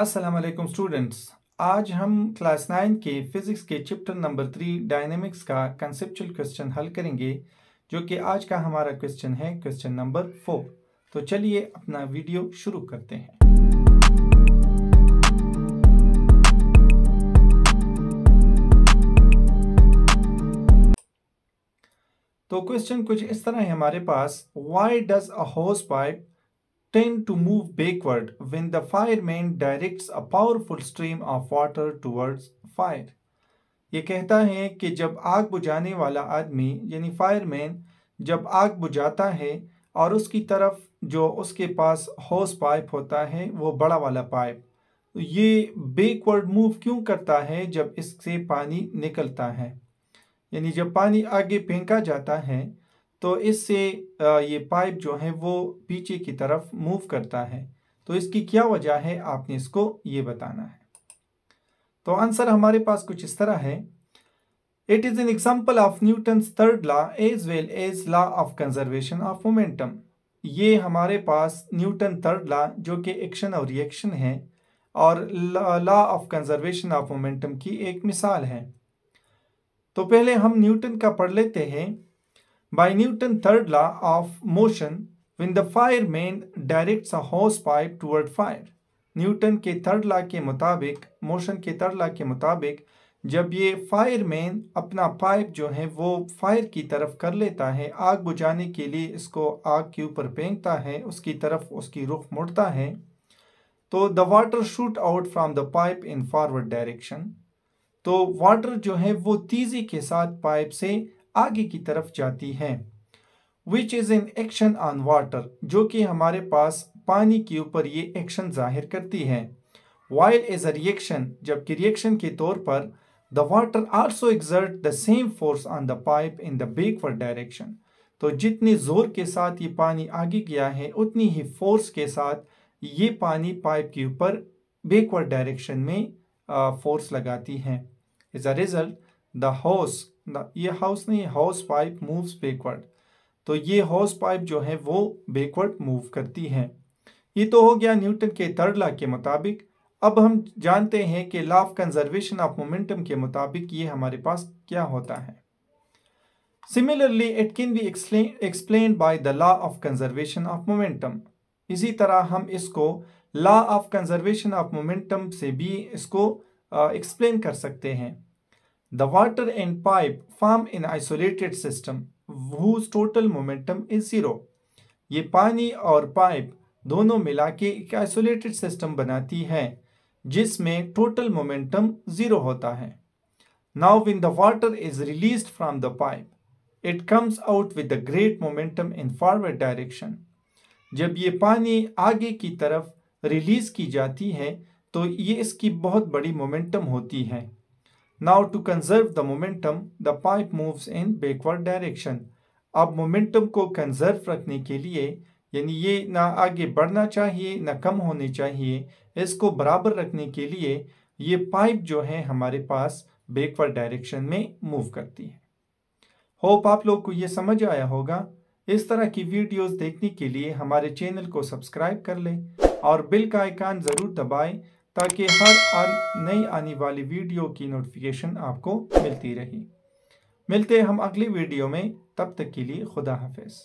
अस्सलाम वालेकुम स्टूडेंट्स आज हम क्लास नाइन के फिज़िक्स के चैप्टर नंबर थ्री डायनेमिक्स का कंसेप्चुअल क्वेश्चन हल करेंगे जो कि आज का हमारा क्वेश्चन है क्वेश्चन नंबर फोर तो चलिए अपना वीडियो शुरू करते हैं तो क्वेश्चन कुछ इस तरह है हमारे पास Y does a hose pipe tend to move backward when the fireman directs a powerful stream of water towards fire. ये कहता है कि जब आग बुझाने वाला आदमी यानी फायरमैन जब आग बुझाता है और उसकी तरफ जो उसके पास हौस पाइप होता है वो बड़ा वाला पाइप तो ये बैकवर्ड मूव क्यों करता है जब इससे पानी निकलता है यानी जब पानी आगे फेंका जाता है तो इससे ये पाइप जो है वो पीछे की तरफ मूव करता है तो इसकी क्या वजह है आपने इसको ये बताना है तो आंसर हमारे पास कुछ इस तरह है it is an example of Newton third law as well as law of conservation of momentum ये हमारे पास न्यूटन थर्ड लॉ जो कि एक्शन और रिएक्शन है और law of conservation of momentum की एक मिसाल है तो पहले हम न्यूटन का पढ़ लेते हैं By Newton's third law of motion, when the fireman directs a hose pipe toward fire, Newton के थर्ड लॉ के मुताबिक मोशन के थर्ड लॉ के मुताबिक जब ये फायरमैन अपना पाइप जो है वो फायर की तरफ कर लेता है आग बुझाने के लिए इसको आग के ऊपर फेंकता है उसकी तरफ उसकी रुख मुड़ता है तो the water shoot out from the pipe in forward direction तो वाटर जो है वो तेज़ी के साथ पाइप से आगे की तरफ जाती है which is in action on water जो कि हमारे पास पानी के ऊपर ये एक्शन जाहिर करती है वाइल इज़ अ रिएक्शन जबकि रिएक्शन के तौर पर the water also exert the same force on the pipe in the backward direction तो जितने ज़ोर के साथ ये पानी आगे गया है उतनी ही फोर्स के साथ ये पानी पाइप के ऊपर बेकवर्ड डायरेक्शन में फोर्स लगाती है as a result the hose the ये हाउस नहीं हाउस पाइप मूव्स बैकवर्ड तो ये हाउस पाइप जो है वो बैकवर्ड मूव करती है ये तो हो गया न्यूटन के थर्ड लॉ के मुताबिक अब हम जानते हैं कि law of conservation of momentum के मुताबिक ये हमारे पास क्या होता है similarly it can be explain by the law of conservation of momentum इसी तरह हम इसको law of conservation of momentum से भी इसको एक्सप्लेन कर सकते हैं The water and pipe form an isolated system whose total momentum is zero. ये पानी और पाइप दोनों मिला के एक आइसोलेटेड सिस्टम बनाती है जिसमें टोटल मोमेंटम ज़ीरो होता है now when the water is release from the pipe it comes out with the great momentum in forward direction जब ये पानी आगे की तरफ रिलीज़ की जाती है तो ये इसकी बहुत बड़ी मोमेंटम होती है Now to conserve the momentum, the pipe moves in backward direction. अब मोमेंटम को कंजर्व रखने के लिए यानी ये ना आगे बढ़ना चाहिए ना कम होने चाहिए इसको बराबर रखने के लिए ये पाइप जो है हमारे पास बेकवर्ड डायरेक्शन में मूव करती है होप आप लोग को ये समझ आया होगा इस तरह की वीडियोस देखने के लिए हमारे चैनल को सब्सक्राइब कर लें और बिल का आइकान ज़रूर दबाएं ताकि हर आन, नई आने वाली वीडियो की नोटिफिकेशन आपको मिलती रहे मिलते हम अगली वीडियो में तब तक के लिए खुदा हाफिज़